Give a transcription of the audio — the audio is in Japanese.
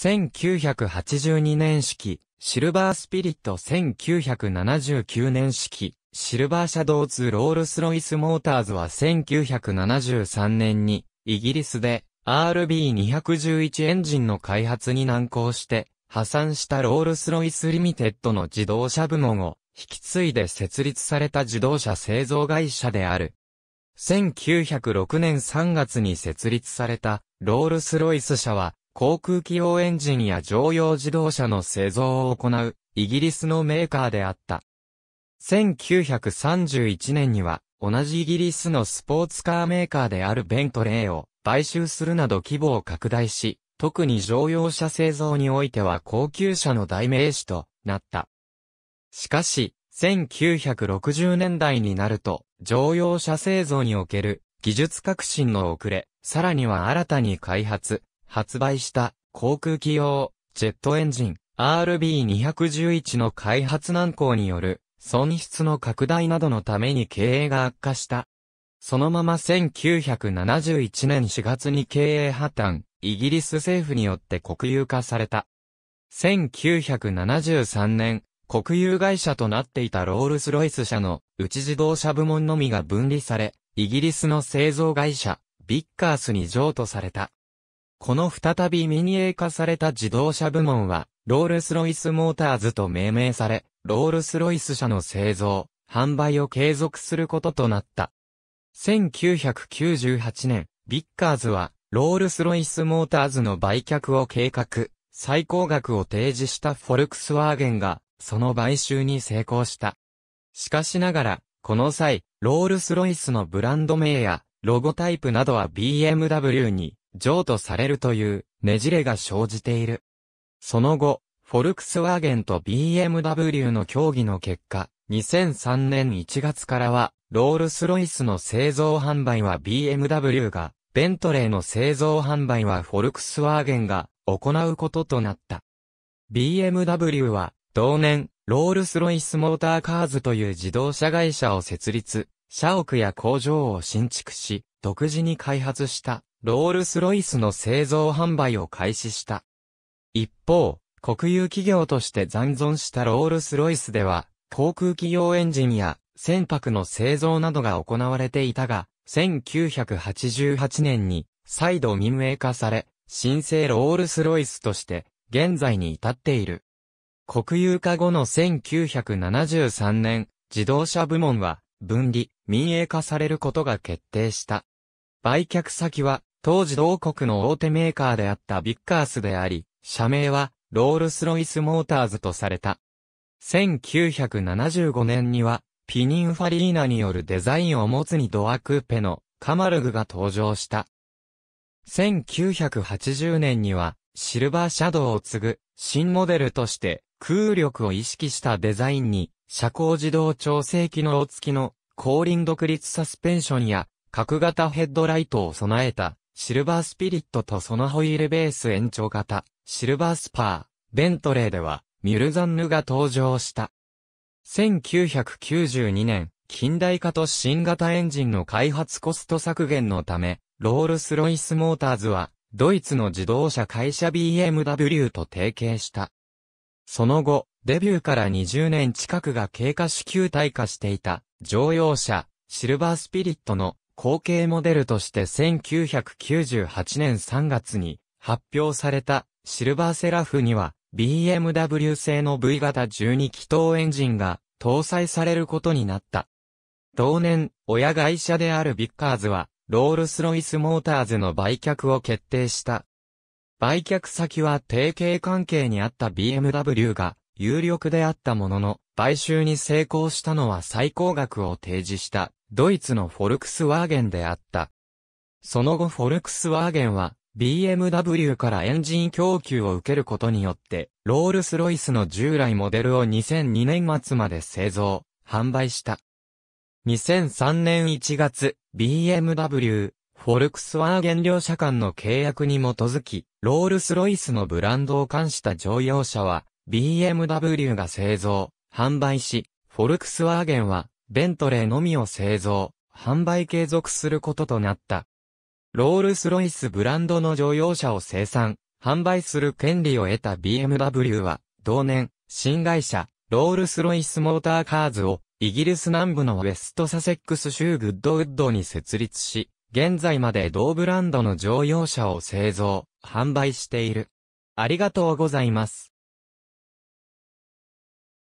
1982年式、シルバースピリット1979年式、シルバーシャドウズ・ロールス・ロイス・モーターズは1973年に、イギリスで RB211 エンジンの開発に難航して、破産したロールス・ロイス・リミテッドの自動車部門を引き継いで設立された自動車製造会社である。1906年3月に設立されたロールス・ロイス社は航空機用エンジンや乗用自動車の製造を行う、イギリスのメーカーであった。1931年には、同じイギリスのスポーツカーメーカーであるベントレーを買収するなど規模を拡大し、特に乗用車製造においては高級車の代名詞となった。しかし、1960年代になると、乗用車製造における技術革新の遅れ、さらには新たに開発、発売した航空機用ジェットエンジン RB211 の開発難航による損失の拡大などのために経営が悪化した。そのまま1971年4月に経営破綻、イギリス政府によって国有化された。1973年、国有会社となっていたロールスロイス社の内自動車部門のみが分離され、イギリスの製造会社、ビッカースに譲渡された。この再び民営化された自動車部門は、ロールスロイスモーターズと命名され、ロールスロイス社の製造、販売を継続することとなった。1998年、ビッカーズは、ロールスロイスモーターズの売却を計画、最高額を提示したフォルクスワーゲンが、その買収に成功した。しかしながら、この際、ロールスロイスのブランド名や、ロゴタイプなどは BMW に譲渡されるというねじれが生じている。その後、フォルクスワーゲンと BMW の協議の結果、2003年1月からは、ロールスロイスの製造販売は BMW が、ベントレーの製造販売はフォルクスワーゲンが行うこととなった。BMW は、同年、ロールスロイスモーターカーズという自動車会社を設立、社屋や工場を新築し、独自に開発した。ロールスロイスの製造販売を開始した。一方、国有企業として残存したロールスロイスでは、航空企業エンジンや船舶の製造などが行われていたが、1988年に再度民営化され、新生ロールスロイスとして現在に至っている。国有化後の1973年、自動車部門は分離、民営化されることが決定した。売却先は当時同国の大手メーカーであったビッカースであり、社名はロールスロイスモーターズとされた。1975年には、ピニンファリーナによるデザインを持つにドアクーペのカマルグが登場した。1980年には、シルバーシャドウを継ぐ新モデルとして空力を意識したデザインに車高自動調整機能付きの後輪独立サスペンションや角型ヘッドライトを備えたシルバースピリットとそのホイールベース延長型、シルバースパー、ベントレーでは、ミュルザンヌが登場した。1992年、近代化と新型エンジンの開発コスト削減のため、ロールスロイスモーターズは、ドイツの自動車会社 BMW と提携した。その後、デビューから20年近くが経過し球退化していた、乗用車、シルバースピリットの後継モデルとして1998年3月に発表されたシルバーセラフには BMW 製の V 型12気筒エンジンが搭載されることになった。同年、親会社であるビッカーズはロールスロイスモーターズの売却を決定した。売却先は提携関係にあった BMW が有力であったものの、買収に成功したのは最高額を提示したドイツのフォルクスワーゲンであった。その後フォルクスワーゲンは BMW からエンジン供給を受けることによって、ロールスロイスの従来モデルを2002年末まで製造、販売した。2003年1月、BMW、フォルクスワーゲン両社間の契約に基づき、ロールスロイスのブランドを冠した乗用車は、BMW が製造、販売し、フォルクスワーゲンは、ベントレーのみを製造、販売継続することとなった。ロールスロイスブランドの乗用車を生産、販売する権利を得た BMW は、同年、新会社、ロールスロイスモーターカーズを、イギリス南部のウェストサセックス州グッドウッドに設立し、現在まで同ブランドの乗用車を製造、販売している。ありがとうございます。